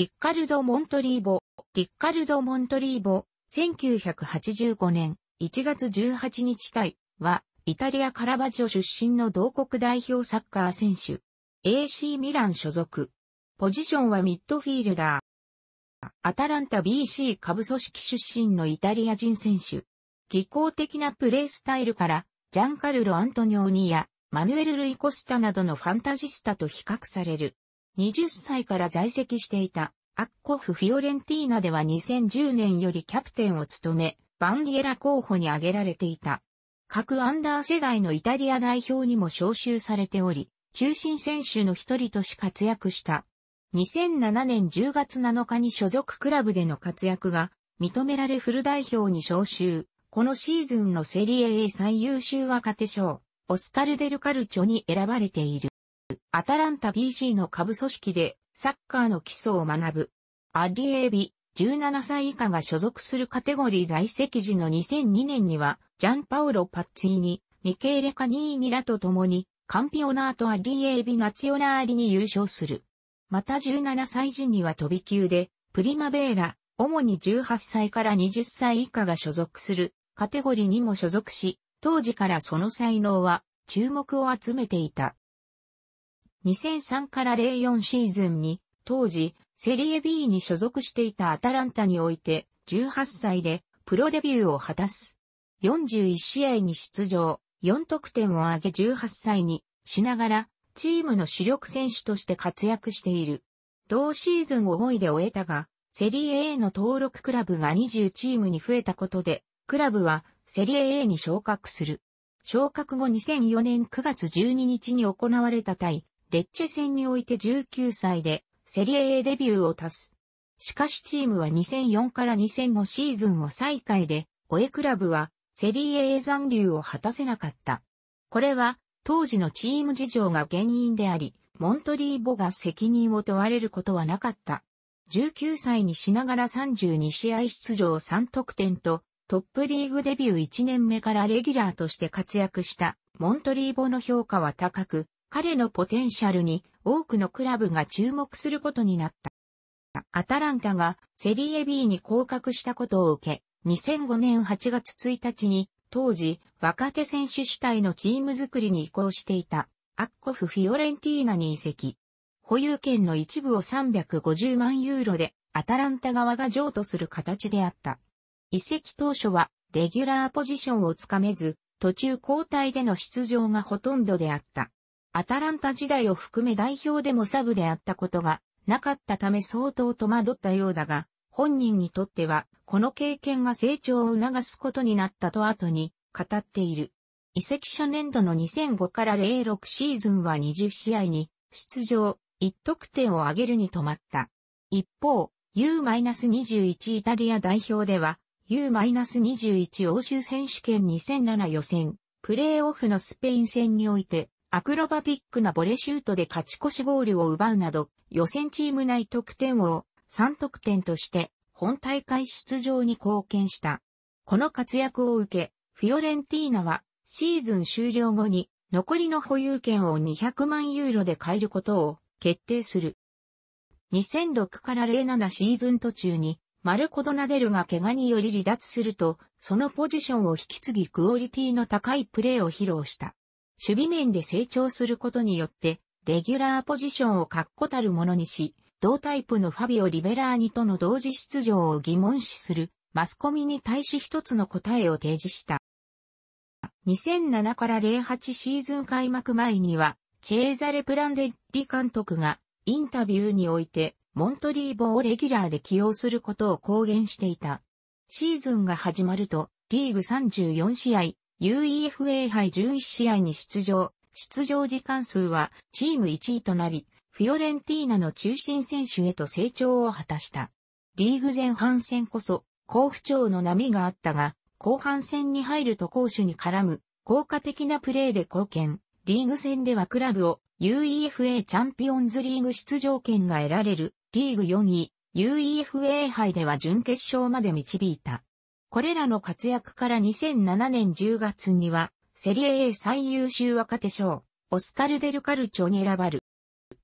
リッカルド・モントリーボ、リッカルド・モントリーボ、1985年1月18日対は、イタリア・カラバジョ出身の同国代表サッカー選手。AC ミラン所属。ポジションはミッドフィールダー。アタランタ BC 下部組織出身のイタリア人選手。技巧的なプレースタイルから、ジャンカルロ・アントニオニア、マヌエル・ルイ・コスタなどのファンタジスタと比較される。20歳から在籍していたアッコフ・フィオレンティーナでは2010年よりキャプテンを務め、バンディエラ候補に挙げられていた。各アンダー世代のイタリア代表にも招集されており、中心選手の一人とし活躍した。2007年10月7日に所属クラブでの活躍が認められフル代表に招集。このシーズンのセリエ A 最優秀若手賞、オスカル・デル・カルチョに選ばれている。アタランタ BC の下部組織でサッカーの基礎を学ぶ。アディエービ、17歳以下が所属するカテゴリー在籍時の2002年には、ジャンパウロ・パッツィーニ、ミケーレ・カニーニらと共に、カンピオナート・アディエービ・ナチオナーリに優勝する。また17歳時には飛び級で、プリマベーラ、主に18歳から20歳以下が所属するカテゴリーにも所属し、当時からその才能は注目を集めていた。2003から04シーズンに、当時、セリエ B に所属していたアタランタにおいて、18歳で、プロデビューを果たす。41試合に出場、4得点を挙げ18歳にしながら、チームの主力選手として活躍している。同シーズンを5位で終えたが、セリエ A の登録クラブが20チームに増えたことで、クラブはセリエ A に昇格する。昇格後2004年9月12日に行われた対レッチェ戦において19歳でセリエ A デビューを達す。しかしチームは2004から2005シーズンを最下位で、オエクラブはセリエ A 残留を果たせなかった。これは当時のチーム事情が原因であり、モントリーボが責任を問われることはなかった。19歳にしながら32試合出場3得点と、トップリーグデビュー1年目からレギュラーとして活躍した、モントリーボの評価は高く、彼のポテンシャルに多くのクラブが注目することになった。アタランタがセリエ B に降格したことを受け、2005年8月1日に当時若手選手主体のチーム作りに移行していたアッコフ・フィオレンティーナに移籍。保有権の一部を350万ユーロでアタランタ側が譲渡する形であった。移籍当初はレギュラーポジションをつかめず、途中交代での出場がほとんどであった。アタランタ時代を含め代表でもサブであったことがなかったため相当戸惑ったようだが、本人にとっては、この経験が成長を促すことになったと後に語っている。移籍初年度の2005から06シーズンは20試合に出場、1得点を挙げるに止まった。一方、U-21 イタリア代表では、U-21 欧州選手権2007予選、プレーオフのスペイン戦において、アクロバティックなボレシュートで勝ち越しゴールを奪うなど、予選チーム内得点を3得点として、本大会出場に貢献した。この活躍を受け、フィオレンティーナは、シーズン終了後に、残りの保有権を200万ユーロで買えることを決定する。2006から07シーズン途中に、マルコドナデルが怪我により離脱すると、そのポジションを引き継ぎクオリティの高いプレーを披露した。守備面で成長することによって、レギュラーポジションを確固たるものにし、同タイプのファビオ・リベラーニとの同時出場を疑問視するマスコミに対し一つの答えを提示した。2007から08シーズン開幕前には、チェーザレ・プランデッリ監督がインタビューにおいて、モントリーボをレギュラーで起用することを公言していた。シーズンが始まると、リーグ34試合、UEFA 杯11試合に出場、出場時間数はチーム1位となり、フィオレンティーナの中心選手へと成長を果たした。リーグ前半戦こそ、好不調の波があったが、後半戦に入ると攻守に絡む、効果的なプレーで貢献。リーグ戦ではクラブを UEFA チャンピオンズリーグ出場権が得られるリーグ4位、UEFA 杯では準決勝まで導いた。これらの活躍から2007年10月には、セリエ A 最優秀若手賞、オスカル・デル・カルチョに選ばる。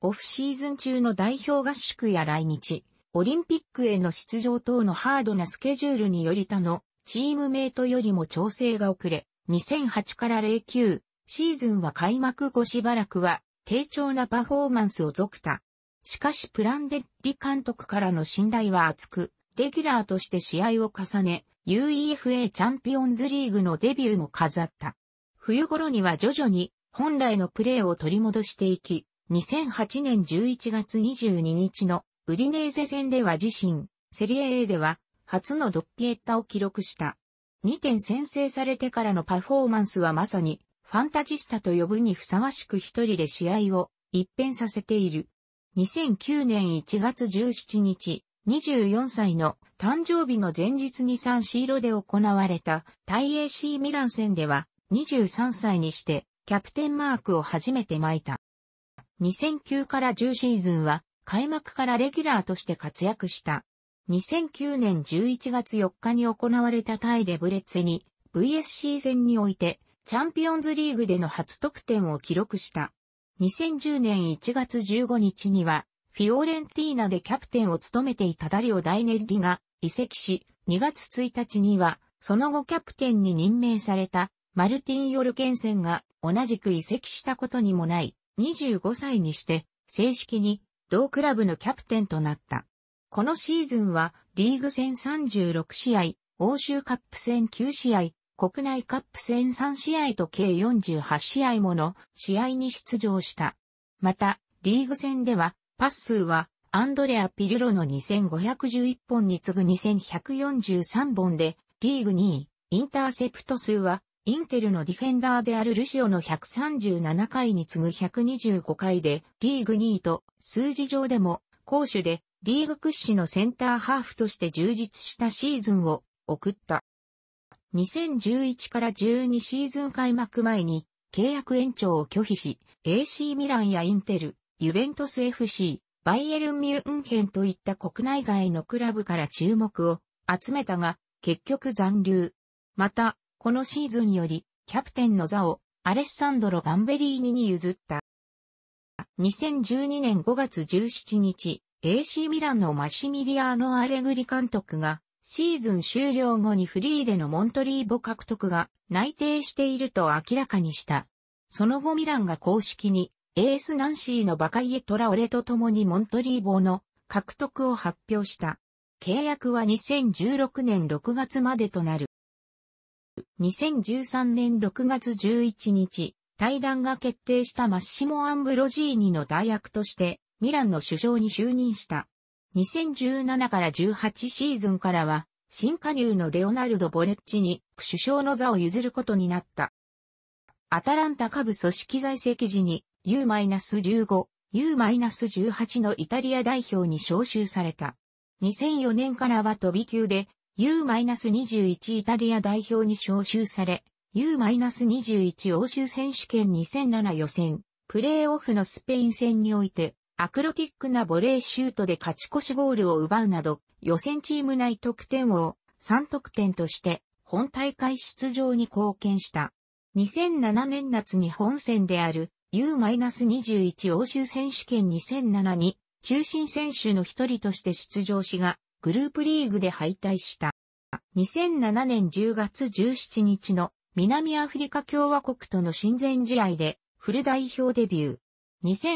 オフシーズン中の代表合宿や来日、オリンピックへの出場等のハードなスケジュールにより他のチームメイトよりも調整が遅れ、2008から09シーズンは開幕後しばらくは低調なパフォーマンスを続た。しかしプランデッリ監督からの信頼は厚く、レギュラーとして試合を重ね、UEFA チャンピオンズリーグのデビューも飾った。冬頃には徐々に本来のプレーを取り戻していき、2008年11月22日のウディネーゼ戦では自身、セリエ A では初のドッピエッタを記録した。2点先制されてからのパフォーマンスはまさにファンタジスタと呼ぶにふさわしく一人で試合を一変させている。2009年1月17日、24歳の誕生日の前日にサンシーロで行われた大 AC ミラン戦では23歳にしてキャプテンマークを初めて巻いた。2009から10シーズンは開幕からレギュラーとして活躍した。2009年11月4日に行われたタイでブレッツェに VSC 戦においてチャンピオンズリーグでの初得点を記録した。2010年1月15日にはフィオレンティーナでキャプテンを務めていたダリオ・ダイネッリが移籍し、2月1日には、その後キャプテンに任命されたマルティン・ヨルケンセンが同じく移籍したことにもない、25歳にして、正式に同クラブのキャプテンとなった。このシーズンは、リーグ戦36試合、欧州カップ戦9試合、国内カップ戦3試合と計48試合もの試合に出場した。また、リーグ戦ではパス数は、アンドレア・ピルロの2511本に次ぐ2143本で、リーグ2位。インターセプト数は、インテルのディフェンダーであるルシオの137回に次ぐ125回で、リーグ2位と、数字上でも、攻守で、リーグ屈指のセンターハーフとして充実したシーズンを送った。2011から12シーズン開幕前に契約延長を拒否し、AC ミランやインテル、ユベントス FC、バイエルン・ミュンヘンといった国内外のクラブから注目を集めたが、結局残留。また、このシーズンより、キャプテンの座をアレッサンドロ・ガンベリーニに譲った。2012年5月17日、AC ミランのマシミリアーノ・アレグリ監督が、シーズン終了後にフリーでのモントリーボ獲得が内定していると明らかにした。その後ミランが公式にエースナンシーのバカイエ・トラオレと共にモントリーボーの獲得を発表した。契約は2016年6月までとなる。2013年6月11日、対談が決定したマッシモ・アンブロジーニの代役として、ミランの首相に就任した。2017から18シーズンからは、新加入のレオナルド・ボレッチに首相の座を譲ることになった。アタランタ下部組織在籍時に U-15、U-18 のイタリア代表に招集された。2004年からは飛び級で U-21 イタリア代表に招集され、U-21 欧州選手権2007予選、プレーオフのスペイン戦において、アクロティックなボレーシュートで勝ち越しゴールを奪うなど、予選チーム内得点を3得点として、本大会出場に貢献した。2007年夏に本戦である U-21 欧州選手権2007に中心選手の一人として出場しがグループリーグで敗退した。2007年10月17日の南アフリカ共和国との親善試合でフル代表デビュー。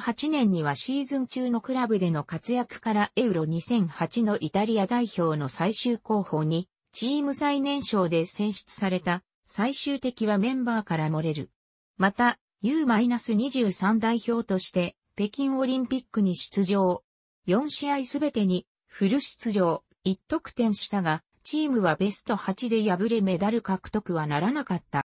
2008年にはシーズン中のクラブでの活躍からエウロ2008のイタリア代表の最終候補にチーム最年少で選出された最終的はメンバーから漏れる。また、U-23 代表として北京オリンピックに出場。4試合すべてにフル出場、1得点したが、チームはベスト8で敗れメダル獲得はならなかった。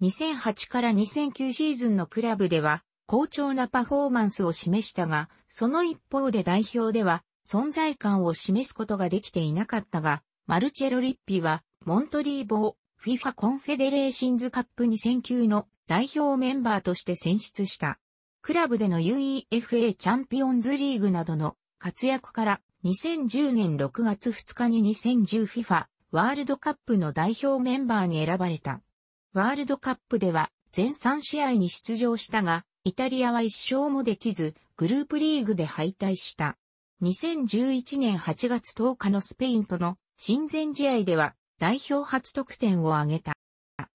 2008から2009シーズンのクラブでは、好調なパフォーマンスを示したが、その一方で代表では、存在感を示すことができていなかったが、マルチェロリッピは、モントリーボー、フィファ・コンフェデレーシンズカップ2009の代表メンバーとして選出した。クラブでの UEFA チャンピオンズリーグなどの活躍から2010年6月2日に 2010FIFA ワールドカップの代表メンバーに選ばれた。ワールドカップでは全3試合に出場したが、イタリアは1勝もできず、グループリーグで敗退した。2011年8月10日のスペインとの親善試合では代表初得点を挙げた。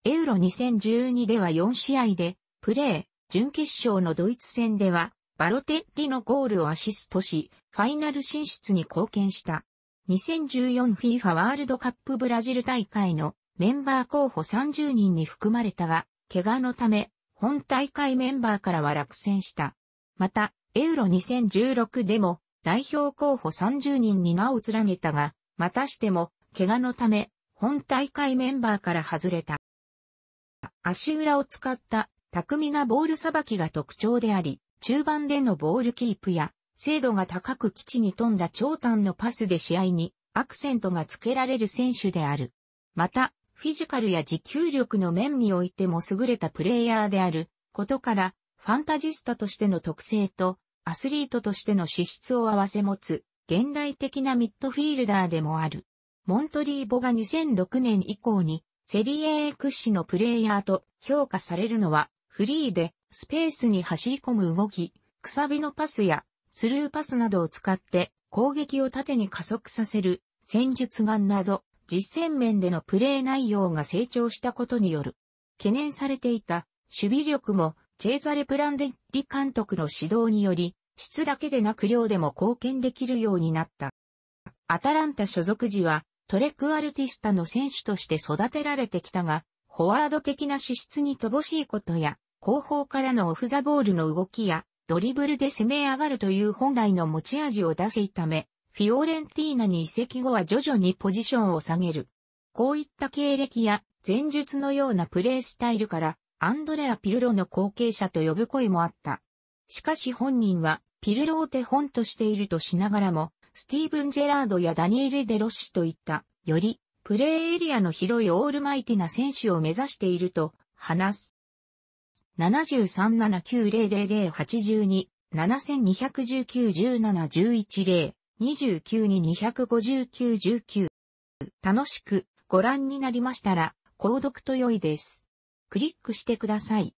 エウロ2012では4試合で、プレー、準決勝のドイツ戦では、バロテッリのゴールをアシストし、ファイナル進出に貢献した。2014FIFA ワールドカップブラジル大会のメンバー候補30人に含まれたが、怪我のため、本大会メンバーからは落選した。また、エウロ2016でも代表候補30人に名を連ねたが、またしても、怪我のため、本大会メンバーから外れた。足裏を使った巧みなボールさばきが特徴であり、中盤でのボールキープや、精度が高く基地に富んだ長短のパスで試合にアクセントがつけられる選手である。また、フィジカルや持久力の面においても優れたプレイヤーであることから、ファンタジスタとしての特性と、アスリートとしての資質を併せ持つ、現代的なミッドフィールダーでもある。モントリーボが2006年以降に、セリエ A 屈指のプレイヤーと評価されるのは、フリーでスペースに走り込む動き、くさびのパスやスルーパスなどを使って攻撃を縦に加速させる戦術眼など実践面でのプレー内容が成長したことによる。懸念されていた守備力もチェーザレ・プランデッリ監督の指導により、質だけでなく量でも貢献できるようになった。アタランタ所属時はトレックアルティスタの選手として育てられてきたが、フォワード的な資質に乏しいことや、後方からのオフザボールの動きや、ドリブルで攻め上がるという本来の持ち味を出せいため、フィオレンティーナに移籍後は徐々にポジションを下げる。こういった経歴や前述のようなプレースタイルから、アンドレア・ピルロの後継者と呼ぶ声もあった。しかし本人は、ピルロを手本としているとしながらも、スティーブン・ジェラードやダニエル・デロッシといった、より、プレーエリアの広いオールマイティな選手を目指していると、話す。7 3 7 9 0 0 8 2 1 9 1 7 1 1 0 2 9 2 5 9 1 9楽しくご覧になりましたら、購読と良いです。クリックしてください。